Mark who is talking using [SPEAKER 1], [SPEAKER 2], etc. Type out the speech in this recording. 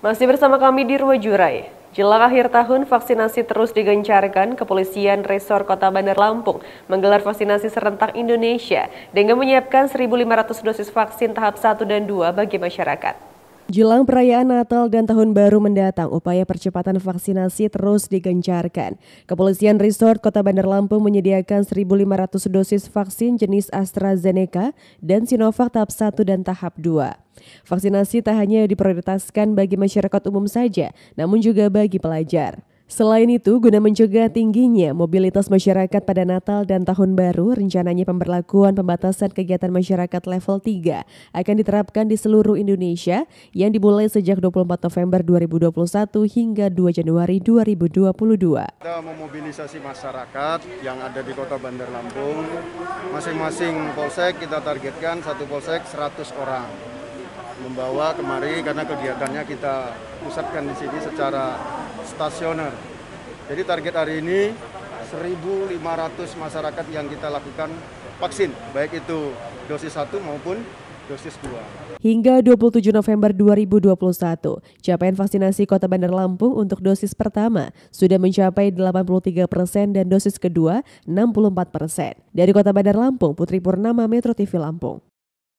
[SPEAKER 1] Masih bersama kami di Rua Jurai. Jelang akhir tahun, vaksinasi terus digencarkan. Kepolisian Resor Kota Bandar Lampung menggelar vaksinasi serentak Indonesia dengan menyiapkan 1.500 dosis vaksin tahap 1 dan 2 bagi masyarakat. Jelang perayaan Natal dan Tahun Baru mendatang, upaya percepatan vaksinasi terus digencarkan. Kepolisian Resort Kota Bandar Lampung menyediakan 1.500 dosis vaksin jenis AstraZeneca dan Sinovac tahap 1 dan tahap 2. Vaksinasi tak hanya diprioritaskan bagi masyarakat umum saja, namun juga bagi pelajar. Selain itu, guna mencegah tingginya mobilitas masyarakat pada Natal dan Tahun Baru, rencananya pemberlakuan pembatasan kegiatan masyarakat level 3 akan diterapkan di seluruh Indonesia yang dimulai sejak 24 November 2021 hingga 2 Januari 2022.
[SPEAKER 2] Kita memobilisasi masyarakat yang ada di Kota Bandar Lampung. Masing-masing polsek kita targetkan satu polsek 100 orang membawa kemari karena kegiatannya kita pusatkan di sini secara stasioner. Jadi target hari ini 1.500 masyarakat yang kita lakukan vaksin, baik itu dosis 1 maupun dosis 2.
[SPEAKER 1] Hingga 27 November 2021, capaian vaksinasi Kota Bandar Lampung untuk dosis pertama sudah mencapai 83 persen dan dosis kedua 64 persen. Dari Kota Bandar Lampung, Putri Purnama Metro TV Lampung.